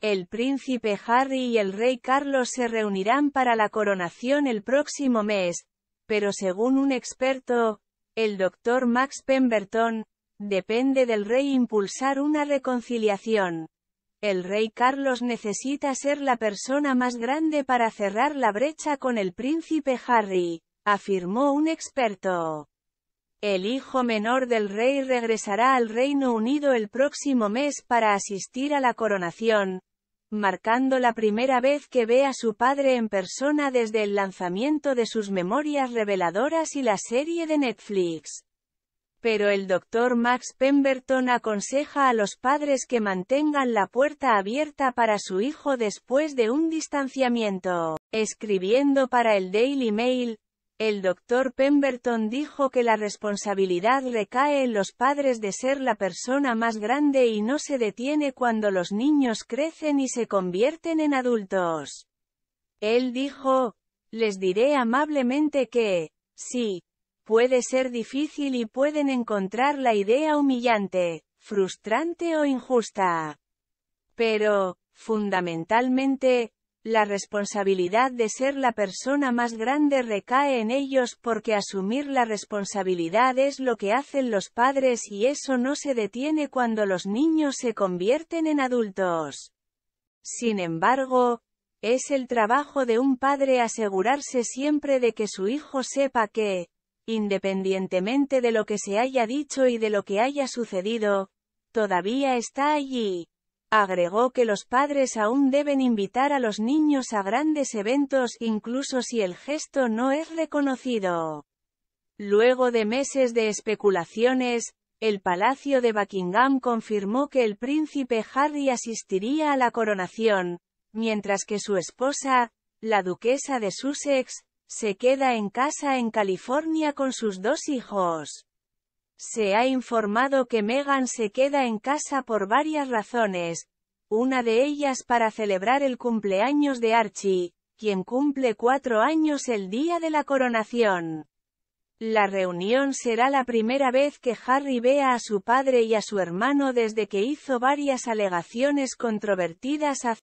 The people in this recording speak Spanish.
El príncipe Harry y el rey Carlos se reunirán para la coronación el próximo mes, pero según un experto, el doctor Max Pemberton, depende del rey impulsar una reconciliación. El rey Carlos necesita ser la persona más grande para cerrar la brecha con el príncipe Harry, afirmó un experto. El hijo menor del rey regresará al Reino Unido el próximo mes para asistir a la coronación, marcando la primera vez que ve a su padre en persona desde el lanzamiento de sus memorias reveladoras y la serie de Netflix. Pero el doctor Max Pemberton aconseja a los padres que mantengan la puerta abierta para su hijo después de un distanciamiento. Escribiendo para el Daily Mail, el doctor Pemberton dijo que la responsabilidad recae en los padres de ser la persona más grande y no se detiene cuando los niños crecen y se convierten en adultos. Él dijo, les diré amablemente que, sí, puede ser difícil y pueden encontrar la idea humillante, frustrante o injusta. Pero, fundamentalmente, la responsabilidad de ser la persona más grande recae en ellos porque asumir la responsabilidad es lo que hacen los padres y eso no se detiene cuando los niños se convierten en adultos. Sin embargo, es el trabajo de un padre asegurarse siempre de que su hijo sepa que, independientemente de lo que se haya dicho y de lo que haya sucedido, todavía está allí. Agregó que los padres aún deben invitar a los niños a grandes eventos, incluso si el gesto no es reconocido. Luego de meses de especulaciones, el Palacio de Buckingham confirmó que el príncipe Harry asistiría a la coronación, mientras que su esposa, la duquesa de Sussex, se queda en casa en California con sus dos hijos. Se ha informado que Meghan se queda en casa por varias razones, una de ellas para celebrar el cumpleaños de Archie, quien cumple cuatro años el día de la coronación. La reunión será la primera vez que Harry vea a su padre y a su hermano desde que hizo varias alegaciones controvertidas a.